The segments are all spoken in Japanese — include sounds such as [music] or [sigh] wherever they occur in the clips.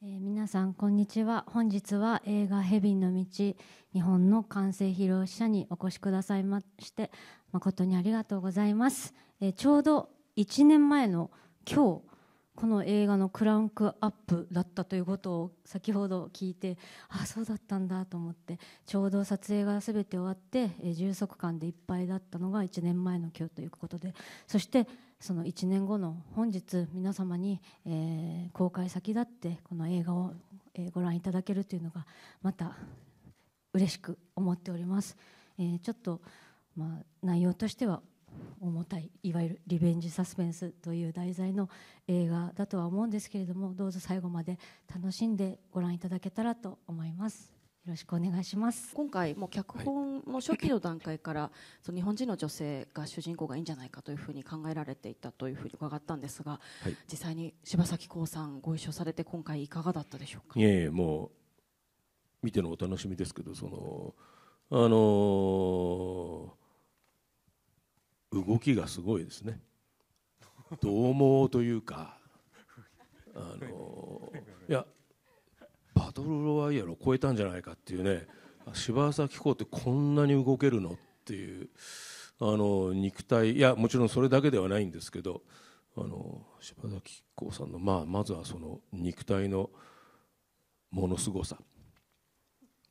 皆さん、こんにちは。本日は映画ヘビンの道、日本の完成披露者にお越しくださいまして、誠にありがとうございます。えちょうど1年前の今日この映画のクランクアップだったということを先ほど聞いてああそうだったんだと思ってちょうど撮影が全て終わって、え充足感でいっぱいだったのが1年前の今日ということでそしてその1年後の本日皆様に、えー、公開先だってこの映画を、えご覧いただけるというのがまた嬉しく思っております。えちょっとまあ、内容としては重たいいわゆるリベンジサスペンスという題材の映画だとは思うんですけれどもどうぞ最後まで楽しんでご覧いただけたらと思います。よろしくお願いします今回、も脚本の初期の段階から、はい、その日本人の女性が主人公がいいんじゃないかというふうに考えられていたというふうに伺ったんですが、はい、実際に柴咲コウさん、ご一緒されて、今回、いかがだったでしょうか。いえいえもう見てのお楽しみですけどそのあのー動きがすごいですね獰猛というかあのいやバトルロワイヤルを超えたんじゃないかっていうね柴咲コウってこんなに動けるのっていうあの肉体いやもちろんそれだけではないんですけどあの柴咲コウさんの、まあ、まずはその肉体のものすごさ、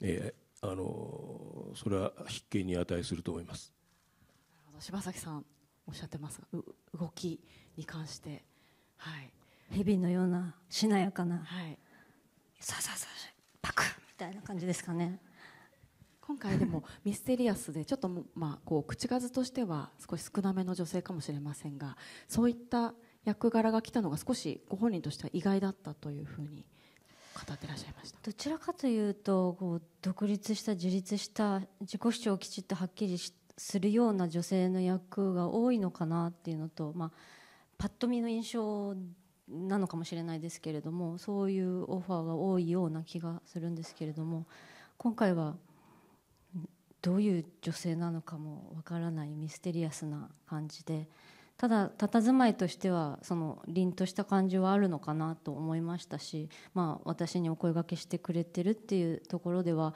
えー、あのそれは必見に値すると思います。の柴崎さんおっしゃってますが動きに関して、はい、蛇のようなしなやかな、はい、さあさあさあパクみたいな感じですかね。今回でも [laughs] ミステリアスでちょっとまあこう口数としては少し少なめの女性かもしれませんがそういった役柄が来たのが少しご本人としては意外だったというふうに語ってらっしゃいましたどちらかというとこう独立した自立した自己主張をきちっとはっきりしするような女性の役が多いのかなっていうのと、まあ、パッと見の印象なのかもしれないですけれどもそういうオファーが多いような気がするんですけれども今回はどういう女性なのかもわからないミステリアスな感じでただ佇まいとしてはその凛とした感じはあるのかなと思いましたし、まあ、私にお声がけしてくれてるっていうところでは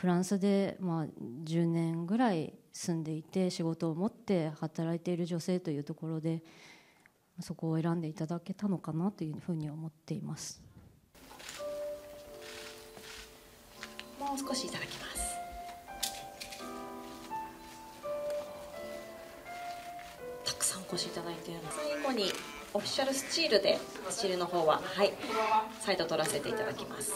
フランスでまあ10年ぐらい住んでいて仕事を持って働いている女性というところでそこを選んでいただけたのかなというふうに思っていますもう少しいただきますたくさんお越しいただいている最後にオフィシャルスチールでスチールの方ははい再度取らせていただきます